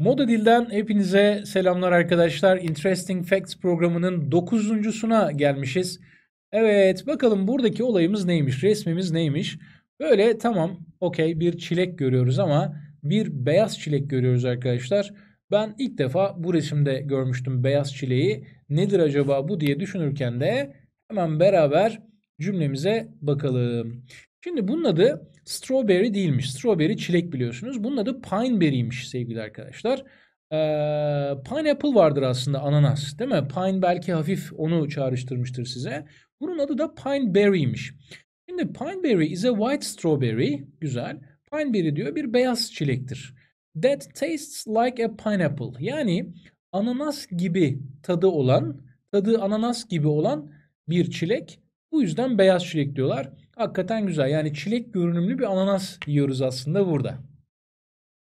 Moda Dil'den hepinize selamlar arkadaşlar. Interesting Facts programının 9.suna gelmişiz. Evet bakalım buradaki olayımız neymiş, resmimiz neymiş? Böyle tamam okey bir çilek görüyoruz ama bir beyaz çilek görüyoruz arkadaşlar. Ben ilk defa bu resimde görmüştüm beyaz çileği. Nedir acaba bu diye düşünürken de hemen beraber cümlemize bakalım. Şimdi bunun adı strawberry değilmiş. Strawberry çilek biliyorsunuz. Bunun adı pineberry'miş sevgili arkadaşlar. Ee, pineapple vardır aslında ananas değil mi? Pine belki hafif onu çağrıştırmıştır size. Bunun adı da pineberry'miş. Şimdi pineberry is a white strawberry. Güzel. Pineberry diyor bir beyaz çilektir. That tastes like a pineapple. Yani ananas gibi tadı olan, tadı ananas gibi olan bir çilek. Bu yüzden beyaz çilek diyorlar. Hakikaten güzel. Yani çilek görünümlü bir ananas yiyoruz aslında burada.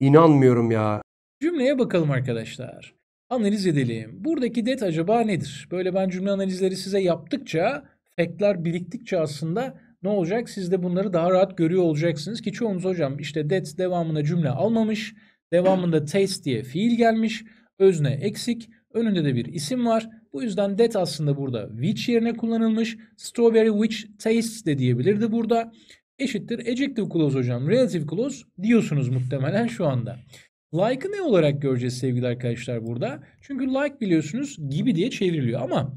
İnanmıyorum ya. Cümleye bakalım arkadaşlar. Analiz edelim. Buradaki det acaba nedir? Böyle ben cümle analizleri size yaptıkça, fact'ler biriktikçe aslında ne olacak? Siz de bunları daha rahat görüyor olacaksınız ki çoğunuz hocam işte det devamında cümle almamış. Devamında taste diye fiil gelmiş. Özne eksik. Önünde de bir isim var. Bu yüzden that aslında burada which yerine kullanılmış. Strawberry which tastes de diyebilirdi burada. Eşittir adjective clause hocam. Relative clause diyorsunuz muhtemelen şu anda. Like'ı ne olarak göreceğiz sevgili arkadaşlar burada? Çünkü like biliyorsunuz gibi diye çevriliyor ama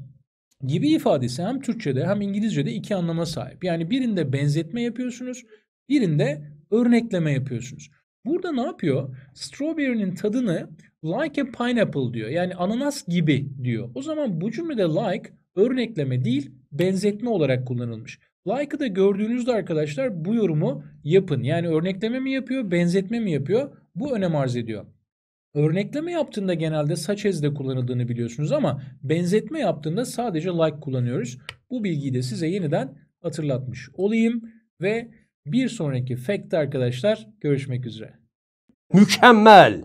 gibi ifadesi hem Türkçe'de hem İngilizce'de iki anlama sahip. Yani birinde benzetme yapıyorsunuz, birinde örnekleme yapıyorsunuz. Burada ne yapıyor? Strawberry'nin tadını like a pineapple diyor. Yani ananas gibi diyor. O zaman bu cümlede like örnekleme değil benzetme olarak kullanılmış. Like'ı da gördüğünüzde arkadaşlar bu yorumu yapın. Yani örnekleme mi yapıyor, benzetme mi yapıyor? Bu önem arz ediyor. Örnekleme yaptığında genelde saç ezde kullanıldığını biliyorsunuz ama benzetme yaptığında sadece like kullanıyoruz. Bu bilgiyi de size yeniden hatırlatmış olayım ve bir sonraki fact arkadaşlar görüşmek üzere mükemmel.